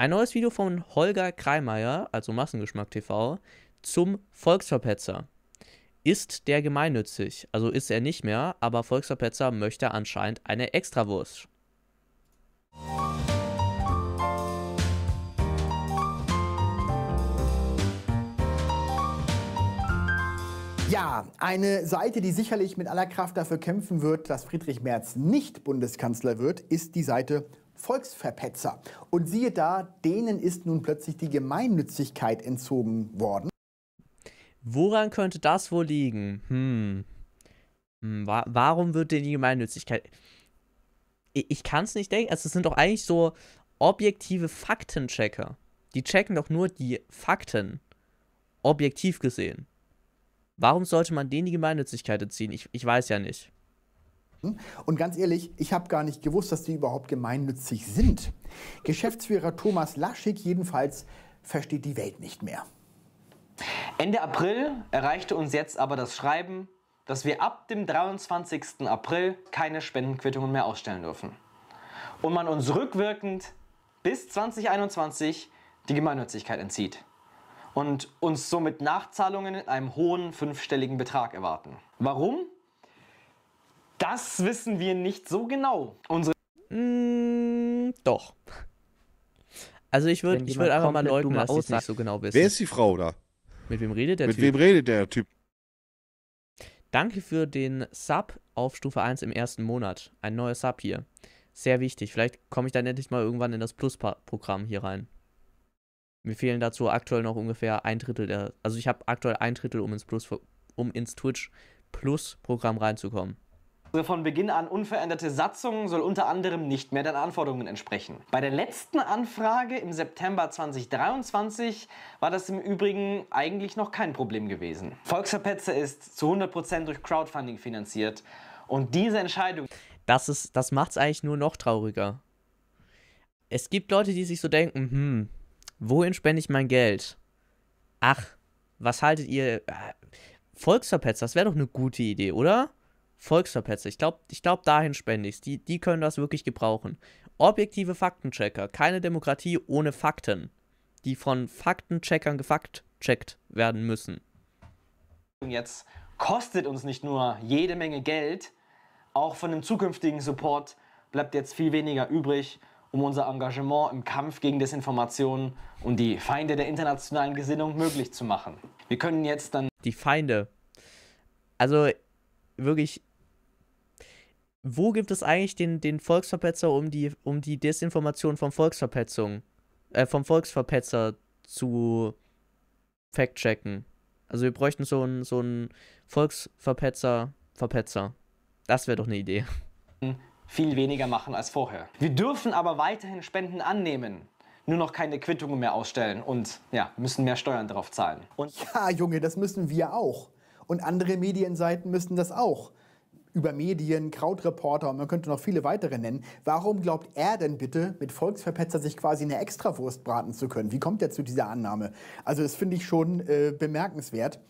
Ein neues Video von Holger Kreimeier, also Massengeschmack TV, zum Volksverpetzer. Ist der gemeinnützig? Also ist er nicht mehr, aber Volksverpetzer möchte anscheinend eine Extrawurst. Ja, eine Seite, die sicherlich mit aller Kraft dafür kämpfen wird, dass Friedrich Merz nicht Bundeskanzler wird, ist die Seite Volksverpetzer. Und siehe da, denen ist nun plötzlich die Gemeinnützigkeit entzogen worden. Woran könnte das wohl liegen? Hm. hm warum wird denn die Gemeinnützigkeit. Ich, ich kann es nicht denken. Also, es sind doch eigentlich so objektive Faktenchecker. Die checken doch nur die Fakten. Objektiv gesehen. Warum sollte man denen die Gemeinnützigkeit entziehen? Ich, ich weiß ja nicht. Und ganz ehrlich, ich habe gar nicht gewusst, dass die überhaupt gemeinnützig sind. Geschäftsführer Thomas Laschig jedenfalls versteht die Welt nicht mehr. Ende April erreichte uns jetzt aber das Schreiben, dass wir ab dem 23. April keine Spendenquittungen mehr ausstellen dürfen. Und man uns rückwirkend bis 2021 die Gemeinnützigkeit entzieht und uns somit Nachzahlungen in einem hohen fünfstelligen Betrag erwarten. Warum? Das wissen wir nicht so genau. Unsere mm, doch. Also ich würde ich würd einfach mal leugnen, dass sie es nicht so genau wissen. Wer ist die Frau da? Mit wem redet der Mit Typ? Mit wem redet der Typ? Danke für den Sub auf Stufe 1 im ersten Monat. Ein neuer Sub hier. Sehr wichtig. Vielleicht komme ich dann endlich mal irgendwann in das Plus-Programm hier rein. Mir fehlen dazu aktuell noch ungefähr ein Drittel der. Also ich habe aktuell ein Drittel, um ins Plus, um ins Twitch Plus-Programm reinzukommen. Unsere also von Beginn an unveränderte Satzung soll unter anderem nicht mehr den Anforderungen entsprechen. Bei der letzten Anfrage im September 2023 war das im Übrigen eigentlich noch kein Problem gewesen. Volksverpetzer ist zu 100% durch Crowdfunding finanziert und diese Entscheidung... Das, das macht es eigentlich nur noch trauriger. Es gibt Leute, die sich so denken, hm, wohin spende ich mein Geld? Ach, was haltet ihr... Äh, Volksverpetzer, das wäre doch eine gute Idee, oder? Volksverpetzer. Ich glaube, ich glaub, dahin spende ich Die, die können das wirklich gebrauchen. Objektive Faktenchecker. Keine Demokratie ohne Fakten, die von Faktencheckern gefaktcheckt werden müssen. Und Jetzt kostet uns nicht nur jede Menge Geld, auch von dem zukünftigen Support bleibt jetzt viel weniger übrig, um unser Engagement im Kampf gegen Desinformation und die Feinde der internationalen Gesinnung möglich zu machen. Wir können jetzt dann. Die Feinde. Also wirklich, wo gibt es eigentlich den, den Volksverpetzer, um die, um die Desinformation vom Volksverpetzung, äh, vom Volksverpetzer zu fact-checken? Also wir bräuchten so einen so Volksverpetzer, Verpetzer. Das wäre doch eine Idee. Viel weniger machen als vorher. Wir dürfen aber weiterhin Spenden annehmen nur noch keine Quittungen mehr ausstellen und ja, müssen mehr Steuern drauf zahlen. Und ja, Junge, das müssen wir auch. Und andere Medienseiten müssen das auch über Medien, Krautreporter und man könnte noch viele weitere nennen. Warum glaubt er denn bitte, mit Volksverpetzer sich quasi eine Extrawurst braten zu können? Wie kommt er zu dieser Annahme? Also das finde ich schon äh, bemerkenswert.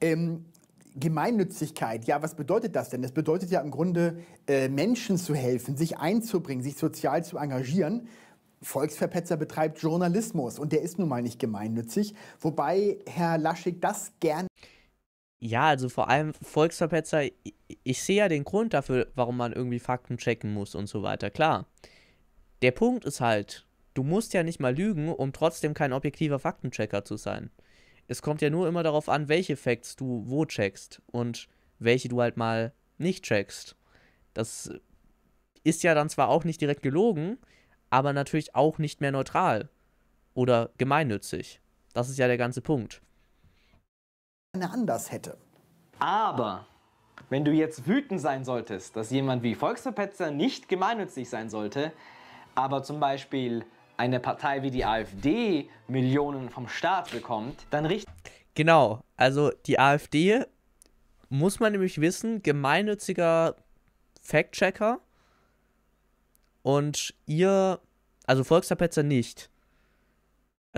Ähm, Gemeinnützigkeit, ja, was bedeutet das denn? Das bedeutet ja im Grunde, äh, Menschen zu helfen, sich einzubringen, sich sozial zu engagieren. Volksverpetzer betreibt Journalismus und der ist nun mal nicht gemeinnützig, wobei Herr Laschig das gerne ja, also vor allem Volksverpetzer, ich, ich sehe ja den Grund dafür, warum man irgendwie Fakten checken muss und so weiter, klar. Der Punkt ist halt, du musst ja nicht mal lügen, um trotzdem kein objektiver Faktenchecker zu sein. Es kommt ja nur immer darauf an, welche Facts du wo checkst und welche du halt mal nicht checkst. Das ist ja dann zwar auch nicht direkt gelogen, aber natürlich auch nicht mehr neutral oder gemeinnützig. Das ist ja der ganze Punkt gerne anders hätte. Aber wenn du jetzt wütend sein solltest, dass jemand wie Volksverpetzer nicht gemeinnützig sein sollte, aber zum Beispiel eine Partei wie die AfD Millionen vom Staat bekommt, dann richtet. Genau, also die AfD muss man nämlich wissen, gemeinnütziger Fact-Checker und ihr, also Volksverpetzer nicht.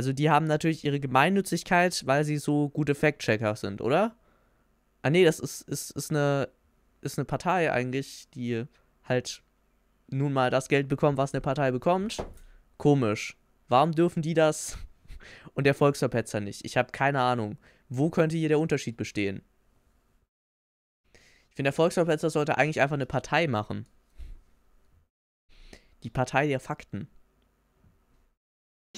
Also die haben natürlich ihre Gemeinnützigkeit, weil sie so gute Fact-Checker sind, oder? Ah nee, das ist, ist, ist, eine, ist eine Partei eigentlich, die halt nun mal das Geld bekommt, was eine Partei bekommt. Komisch. Warum dürfen die das und der Volksverpetzer nicht? Ich habe keine Ahnung. Wo könnte hier der Unterschied bestehen? Ich finde, der Volksverpetzer sollte eigentlich einfach eine Partei machen. Die Partei der Fakten.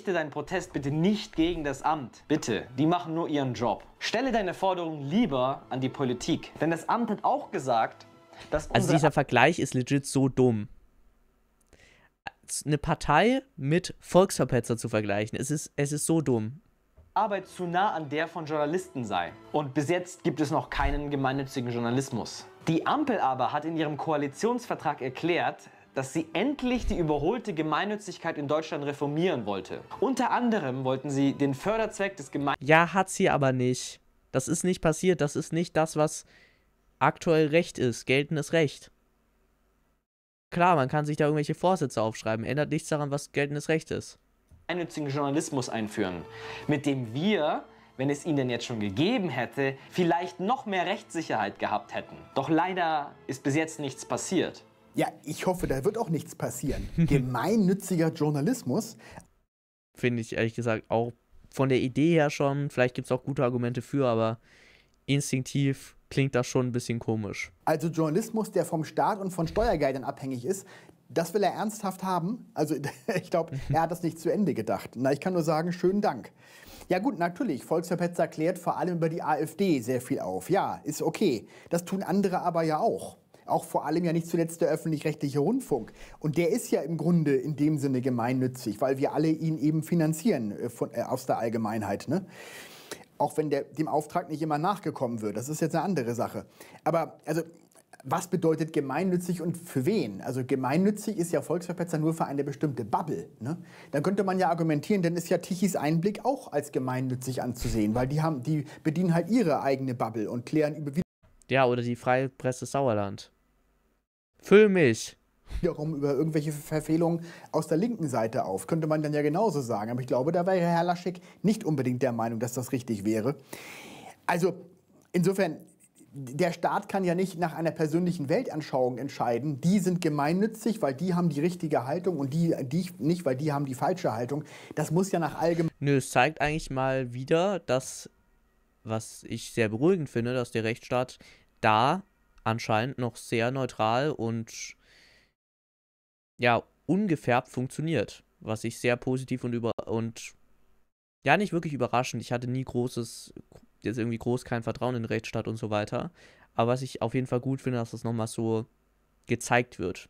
Richte deinen Protest bitte nicht gegen das Amt. Bitte, die machen nur ihren Job. Stelle deine Forderung lieber an die Politik. Denn das Amt hat auch gesagt, dass Also dieser Vergleich ist legit so dumm. Eine Partei mit Volksverpetzer zu vergleichen, es ist, es ist so dumm. Arbeit zu nah an der von Journalisten sei. Und bis jetzt gibt es noch keinen gemeinnützigen Journalismus. Die Ampel aber hat in ihrem Koalitionsvertrag erklärt, dass sie endlich die überholte Gemeinnützigkeit in Deutschland reformieren wollte. Unter anderem wollten sie den Förderzweck des Gemein... Ja, hat sie aber nicht. Das ist nicht passiert. Das ist nicht das, was aktuell Recht ist. Geltendes Recht. Klar, man kann sich da irgendwelche Vorsätze aufschreiben. Ändert nichts daran, was geltendes Recht ist. Einnützigen Journalismus einführen, mit dem wir wenn es ihn denn jetzt schon gegeben hätte, vielleicht noch mehr Rechtssicherheit gehabt hätten. Doch leider ist bis jetzt nichts passiert. Ja, ich hoffe, da wird auch nichts passieren. Gemeinnütziger Journalismus. Finde ich ehrlich gesagt auch von der Idee her schon. Vielleicht gibt es auch gute Argumente für, aber instinktiv klingt das schon ein bisschen komisch. Also Journalismus, der vom Staat und von Steuergeldern abhängig ist, das will er ernsthaft haben. Also ich glaube, er hat das nicht zu Ende gedacht. Na, ich kann nur sagen, schönen Dank. Ja gut, natürlich, Volksverpetzer klärt vor allem über die AfD sehr viel auf. Ja, ist okay. Das tun andere aber ja auch auch vor allem ja nicht zuletzt der öffentlich-rechtliche Rundfunk. Und der ist ja im Grunde in dem Sinne gemeinnützig, weil wir alle ihn eben finanzieren äh, von, äh, aus der Allgemeinheit. Ne? Auch wenn der, dem Auftrag nicht immer nachgekommen wird. Das ist jetzt eine andere Sache. Aber also was bedeutet gemeinnützig und für wen? Also gemeinnützig ist ja Volksverpetzer nur für eine bestimmte Bubble. Ne? Dann könnte man ja argumentieren, dann ist ja Tichys Einblick auch als gemeinnützig anzusehen, weil die, haben, die bedienen halt ihre eigene Bubble und klären über ja, oder die Freie Presse Sauerland. Füll mich! Wiederum über irgendwelche Verfehlungen aus der linken Seite auf. Könnte man dann ja genauso sagen. Aber ich glaube, da wäre Herr Laschek nicht unbedingt der Meinung, dass das richtig wäre. Also insofern, der Staat kann ja nicht nach einer persönlichen Weltanschauung entscheiden. Die sind gemeinnützig, weil die haben die richtige Haltung und die, die nicht, weil die haben die falsche Haltung. Das muss ja nach allgemein. Nö, es zeigt eigentlich mal wieder, dass was ich sehr beruhigend finde, dass der Rechtsstaat da anscheinend noch sehr neutral und ja, ungefärbt funktioniert, was ich sehr positiv und über und ja, nicht wirklich überraschend. Ich hatte nie großes jetzt irgendwie groß kein Vertrauen in den Rechtsstaat und so weiter, aber was ich auf jeden Fall gut finde, dass das nochmal so gezeigt wird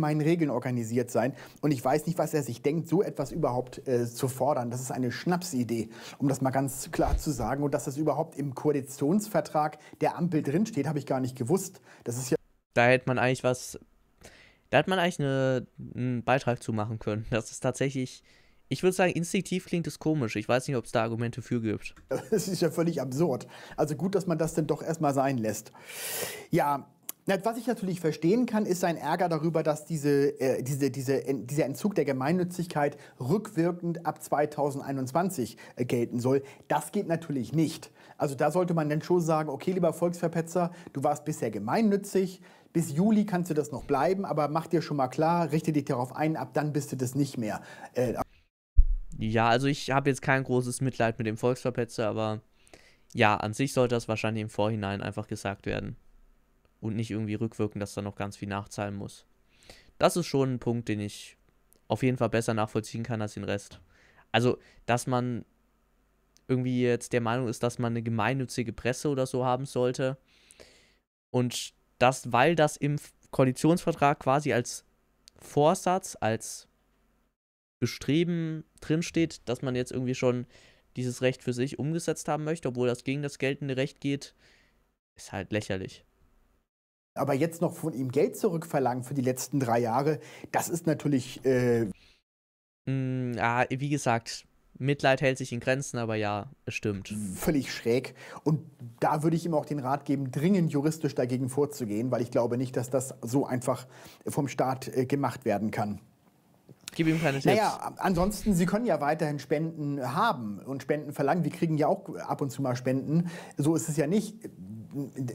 meinen Regeln organisiert sein. Und ich weiß nicht, was er sich denkt, so etwas überhaupt äh, zu fordern. Das ist eine Schnapsidee, um das mal ganz klar zu sagen. Und dass das überhaupt im Koalitionsvertrag der Ampel drinsteht, habe ich gar nicht gewusst. Das ist ja. Da hätte man eigentlich was. Da hätte man eigentlich eine, einen Beitrag zu machen können. Das ist tatsächlich. Ich würde sagen, instinktiv klingt es komisch. Ich weiß nicht, ob es da Argumente für gibt. Das ist ja völlig absurd. Also gut, dass man das denn doch erstmal sein lässt. Ja, was ich natürlich verstehen kann, ist sein Ärger darüber, dass diese, äh, diese, diese, äh, dieser Entzug der Gemeinnützigkeit rückwirkend ab 2021 äh, gelten soll. Das geht natürlich nicht. Also da sollte man dann schon sagen, okay, lieber Volksverpetzer, du warst bisher gemeinnützig, bis Juli kannst du das noch bleiben, aber mach dir schon mal klar, richte dich darauf ein, ab dann bist du das nicht mehr. Äh, ja, also ich habe jetzt kein großes Mitleid mit dem Volksverpetzer, aber ja, an sich sollte das wahrscheinlich im Vorhinein einfach gesagt werden und nicht irgendwie rückwirken, dass da noch ganz viel nachzahlen muss. Das ist schon ein Punkt, den ich auf jeden Fall besser nachvollziehen kann als den Rest. Also, dass man irgendwie jetzt der Meinung ist, dass man eine gemeinnützige Presse oder so haben sollte. Und das, weil das im Koalitionsvertrag quasi als Vorsatz, als Bestreben drinsteht, dass man jetzt irgendwie schon dieses Recht für sich umgesetzt haben möchte, obwohl das gegen das geltende Recht geht, ist halt lächerlich. Aber jetzt noch von ihm Geld zurückverlangen für die letzten drei Jahre, das ist natürlich. Äh mm, ah, wie gesagt, Mitleid hält sich in Grenzen, aber ja, es stimmt. Völlig schräg. Und da würde ich ihm auch den Rat geben, dringend juristisch dagegen vorzugehen, weil ich glaube nicht, dass das so einfach vom Staat äh, gemacht werden kann. Gib ihm keine Tipps. Naja, ansonsten, Sie können ja weiterhin Spenden haben und Spenden verlangen. Wir kriegen ja auch ab und zu mal Spenden. So ist es ja nicht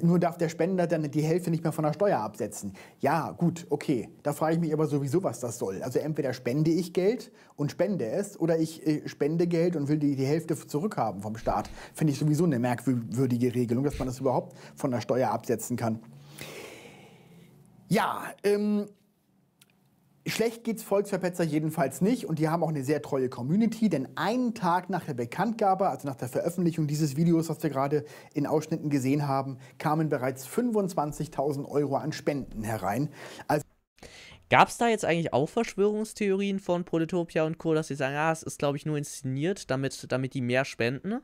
nur darf der Spender dann die Hälfte nicht mehr von der Steuer absetzen. Ja, gut, okay. Da frage ich mich aber sowieso, was das soll. Also entweder spende ich Geld und spende es oder ich äh, spende Geld und will die, die Hälfte zurückhaben vom Staat. Finde ich sowieso eine merkwürdige Regelung, dass man das überhaupt von der Steuer absetzen kann. Ja, ähm, Schlecht geht's Volksverpetzer jedenfalls nicht und die haben auch eine sehr treue Community, denn einen Tag nach der Bekanntgabe, also nach der Veröffentlichung dieses Videos, was wir gerade in Ausschnitten gesehen haben, kamen bereits 25.000 Euro an Spenden herein. Also Gab es da jetzt eigentlich auch Verschwörungstheorien von Proletopia und Co., dass sie sagen, ah, es ist, glaube ich, nur inszeniert, damit, damit die mehr spenden?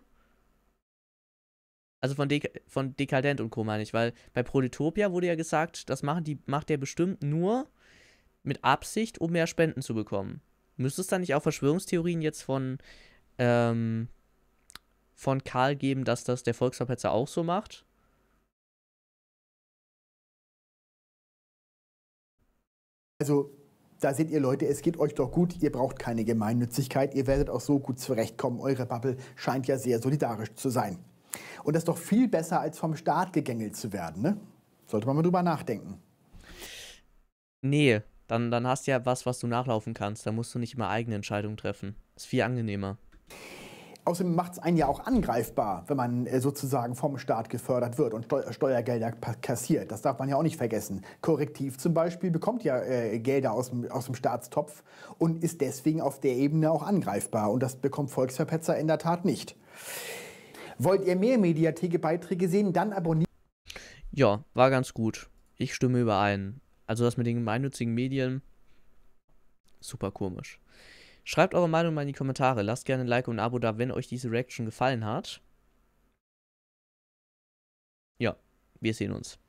Also von, De von Dekadent und Co. meine ich, weil bei Proletopia wurde ja gesagt, das machen die, macht der bestimmt nur, mit Absicht, um mehr Spenden zu bekommen. Müsste es dann nicht auch Verschwörungstheorien jetzt von, ähm, von Karl geben, dass das der Volksverpetzer auch so macht? Also, da seht ihr Leute, es geht euch doch gut, ihr braucht keine Gemeinnützigkeit, ihr werdet auch so gut zurechtkommen, eure Bubble scheint ja sehr solidarisch zu sein. Und das ist doch viel besser, als vom Staat gegängelt zu werden, ne? Sollte man mal drüber nachdenken. Nee, dann, dann hast du ja was, was du nachlaufen kannst. Da musst du nicht immer eigene Entscheidungen treffen. Ist viel angenehmer. Außerdem macht es einen ja auch angreifbar, wenn man äh, sozusagen vom Staat gefördert wird und Steu Steuergelder kassiert. Das darf man ja auch nicht vergessen. Korrektiv zum Beispiel bekommt ja äh, Gelder aus dem, aus dem Staatstopf und ist deswegen auf der Ebene auch angreifbar. Und das bekommt Volksverpetzer in der Tat nicht. Wollt ihr mehr Mediatheke-Beiträge sehen, dann abonniert. Ja, war ganz gut. Ich stimme überein. Also das mit den gemeinnützigen Medien, super komisch. Schreibt eure Meinung mal in die Kommentare. Lasst gerne ein Like und ein Abo da, wenn euch diese Reaction gefallen hat. Ja, wir sehen uns.